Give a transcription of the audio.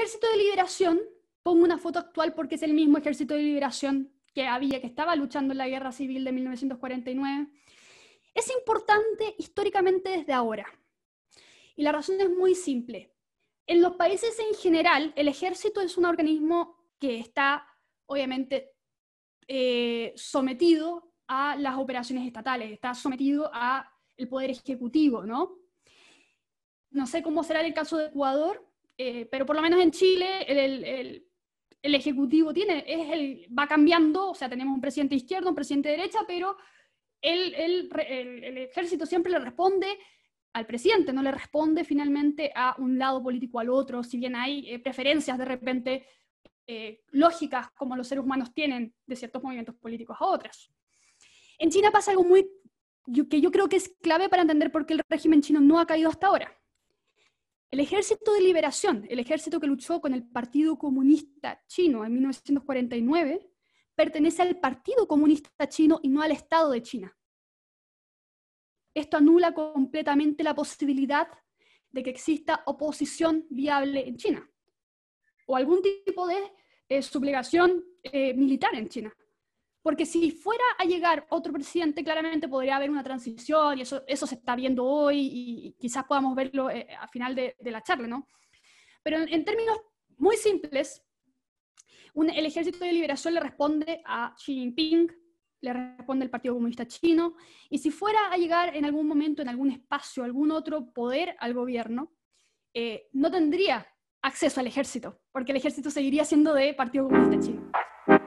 Ejército de Liberación, pongo una foto actual porque es el mismo Ejército de Liberación que había, que estaba luchando en la Guerra Civil de 1949, es importante históricamente desde ahora. Y la razón es muy simple. En los países en general, el ejército es un organismo que está, obviamente, eh, sometido a las operaciones estatales, está sometido al poder ejecutivo, ¿no? No sé cómo será el caso de Ecuador, eh, pero por lo menos en Chile el, Ejecutivo tiene, es va cambiando, o sea, tenemos un presidente izquierdo, un presidente derecha, pero el, ejército siempre le responde al presidente, no le responde finalmente a un lado político al otro, si bien hay eh, preferencias de repente eh, lógicas como los seres humanos tienen de ciertos movimientos políticos a otros. En China pasa algo muy, que yo creo que es clave para entender por qué el régimen chino no ha caído hasta ahora. El Ejército de Liberación, el ejército que luchó con el Partido Comunista Chino en 1949, pertenece al Partido Comunista Chino y no al Estado de China. Esto anula completamente la posibilidad de que exista oposición viable en China o algún tipo de eh, sublegación eh, militar en China. Porque si fuera a llegar otro presidente, claramente podría haber una transición y eso, eso se está viendo hoy y quizás podamos verlo eh, a al final de, la charla, ¿no? Pero en, términos muy simples, el Ejército de Liberación le responde a Xi Jinping, le responde el Partido Comunista Chino, y si fuera a llegar en algún momento, en algún espacio, algún otro poder al gobierno, eh, no tendría acceso al ejército, porque el ejército seguiría siendo de Partido Comunista Chino.